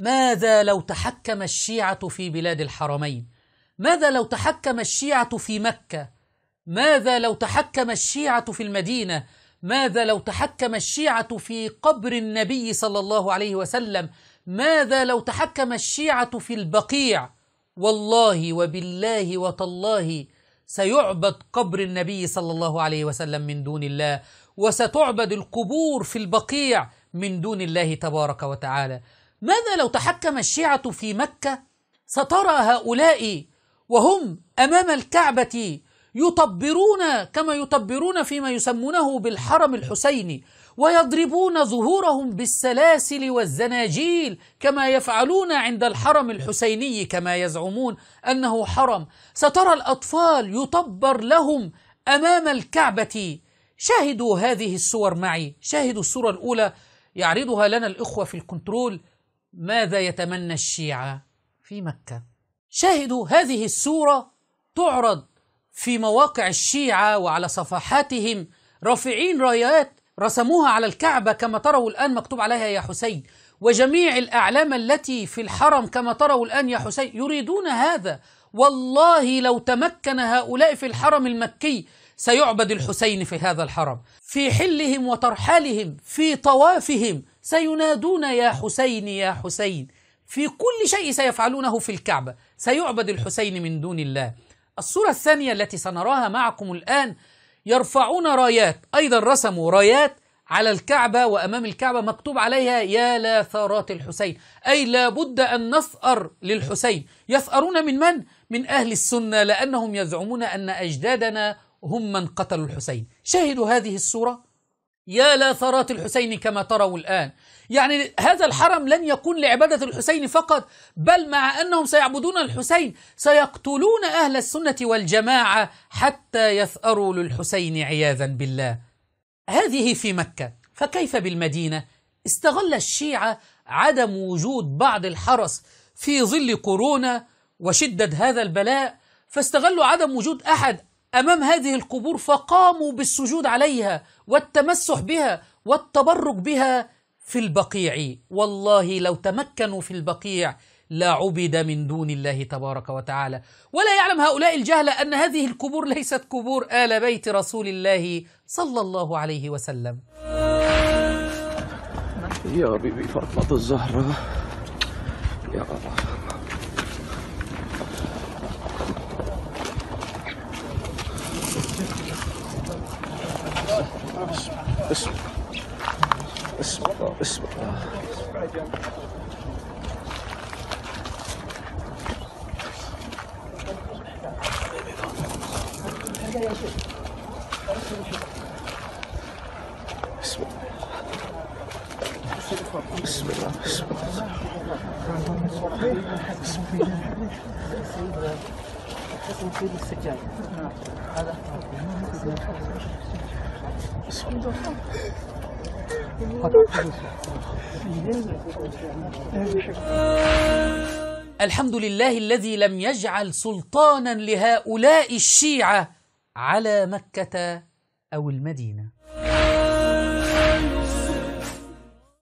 ماذا لو تحكم الشيعة في بلاد الحرمين؟ ماذا لو تحكم الشيعة في مكة؟ ماذا لو تحكم الشيعة في المدينة؟ ماذا لو تحكم الشيعة في قبر النبي صلى الله عليه وسلم؟ ماذا لو تحكم الشيعة في البقيع؟ والله وبالله وتالله سيعبد قبر النبي صلى الله عليه وسلم من دون الله وستعبد القبور في البقيع من دون الله تبارك وتعالى ماذا لو تحكم الشيعة في مكة سترى هؤلاء وهم أمام الكعبة يطبرون كما يطبرون فيما يسمونه بالحرم الحسيني ويضربون ظهورهم بالسلاسل والزناجيل كما يفعلون عند الحرم الحسيني كما يزعمون انه حرم سترى الاطفال يطبر لهم امام الكعبه شاهدوا هذه الصور معي شاهدوا الصوره الاولى يعرضها لنا الاخوه في الكنترول ماذا يتمنى الشيعة في مكة شاهدوا هذه السورة تعرض في مواقع الشيعة وعلى صفحاتهم رافعين رايات رسموها على الكعبة كما تروا الآن مكتوب عليها يا حسين وجميع الأعلام التي في الحرم كما تروا الآن يا حسين يريدون هذا والله لو تمكن هؤلاء في الحرم المكي سيعبد الحسين في هذا الحرم في حلهم وترحالهم في طوافهم سينادون يا حسين يا حسين في كل شيء سيفعلونه في الكعبة سيعبد الحسين من دون الله الصورة الثانية التي سنراها معكم الآن يرفعون رايات أيضا رسموا رايات على الكعبة وأمام الكعبة مكتوب عليها يا لاثارات الحسين أي لابد أن نثأر للحسين يثأرون من من؟ من أهل السنة لأنهم يزعمون أن أجدادنا هم من قتلوا الحسين شاهدوا هذه الصورة يا لا ثرات الحسين كما تروا الآن يعني هذا الحرم لن يكون لعبادة الحسين فقط بل مع أنهم سيعبدون الحسين سيقتلون أهل السنة والجماعة حتى يثأروا للحسين عياذا بالله هذه في مكة فكيف بالمدينة؟ استغل الشيعة عدم وجود بعض الحرس في ظل كورونا وشدة هذا البلاء فاستغلوا عدم وجود أحد أمام هذه القبور فقاموا بالسجود عليها والتمسح بها والتبرك بها في البقيع والله لو تمكنوا في البقيع لعبد من دون الله تبارك وتعالى ولا يعلم هؤلاء الجهلة أن هذه القبور ليست قبور آل بيت رسول الله صلى الله عليه وسلم يا بيبي فاطمة الزهرة يا الله This. This. This. this. Bismillah, bismillah. الحمد لله الذي لم يجعل سلطانا لهؤلاء الشيعة على مكة أو المدينة